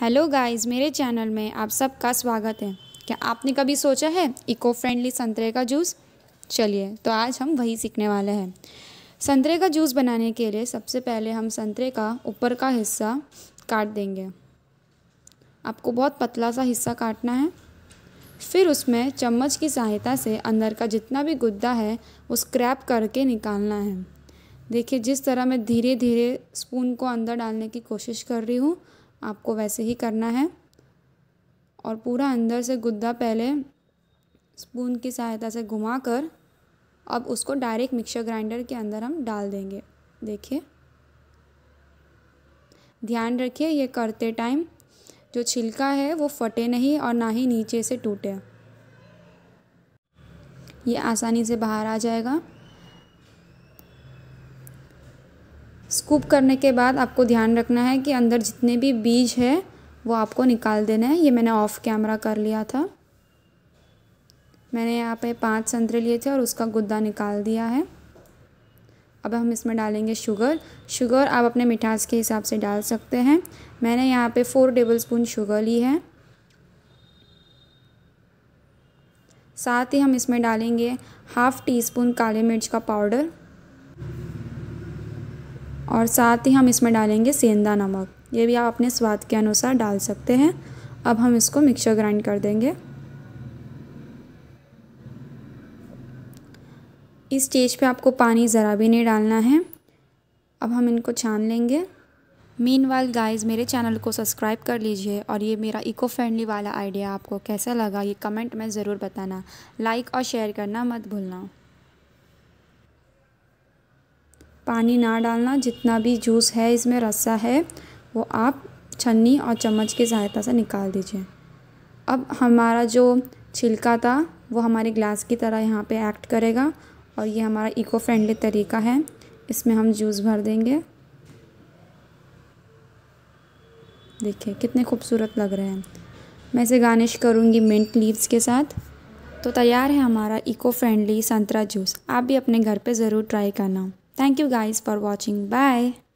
Hello guys मेरे channel में आप सबका स्वागत है क्या आपने कभी सोचा है इको फ्रेंडली संतरे का जूस चलिए तो आज हम वही सीखने वाले हैं संतरे का जूस बनाने के लिए सबसे पहले हम संतरे का ऊपर का हिस्सा काट देंगे आपको बहुत पतला सा हिस्सा काटना है फिर उसमें चम्मच की सहायता से अंदर का जितना भी गुद्दा है वो स्क्रैप करके निकालना है देखिए जिस तरह मैं धीरे धीरे स्पून को अंदर डालने की कोशिश कर रही हूँ आपको वैसे ही करना है और पूरा अंदर से गुद्दा पहले स्पून की सहायता से घुमाकर अब उसको डायरेक्ट मिक्सर ग्राइंडर के अंदर हम डाल देंगे देखिए ध्यान रखिए ये करते टाइम जो छिलका है वो फटे नहीं और ना ही नीचे से टूटे ये आसानी से बाहर आ जाएगा स्कूप करने के बाद आपको ध्यान रखना है कि अंदर जितने भी बीज है वो आपको निकाल देना है ये मैंने ऑफ़ कैमरा कर लिया था मैंने यहाँ पे पांच संतरे लिए थे और उसका गुद्दा निकाल दिया है अब हम इसमें डालेंगे शुगर शुगर आप अपने मिठास के हिसाब से डाल सकते हैं मैंने यहाँ पे फोर टेबल स्पून शुगर ली है साथ ही हम इसमें डालेंगे हाफ़ टी स्पून काले मिर्च का पाउडर और साथ ही हम इसमें डालेंगे सेंधा नमक ये भी आप अपने स्वाद के अनुसार डाल सकते हैं अब हम इसको मिक्सर ग्राइंड कर देंगे इस स्टेज पे आपको पानी ज़रा भी नहीं डालना है अब हम इनको छान लेंगे मीन वाल गाइज मेरे चैनल को सब्सक्राइब कर लीजिए और ये मेरा इको फ्रेंडली वाला आइडिया आपको कैसा लगा ये कमेंट में ज़रूर बताना लाइक और शेयर करना मत भूलना पानी ना डालना जितना भी जूस है इसमें रस्सा है वो आप छन्नी और चम्मच की सहायता से निकाल दीजिए अब हमारा जो छिलका था वो हमारे ग्लास की तरह यहाँ पे एक्ट करेगा और ये हमारा इको फ्रेंडली तरीका है इसमें हम जूस भर देंगे देखिए कितने खूबसूरत लग रहे हैं मैं इसे गार्निश करूँगी मिंट लीव्स के साथ तो तैयार है हमारा इको फ्रेंडली संतरा जूस आप भी अपने घर पे ज़रूर ट्राई करना Thank you guys for watching. Bye.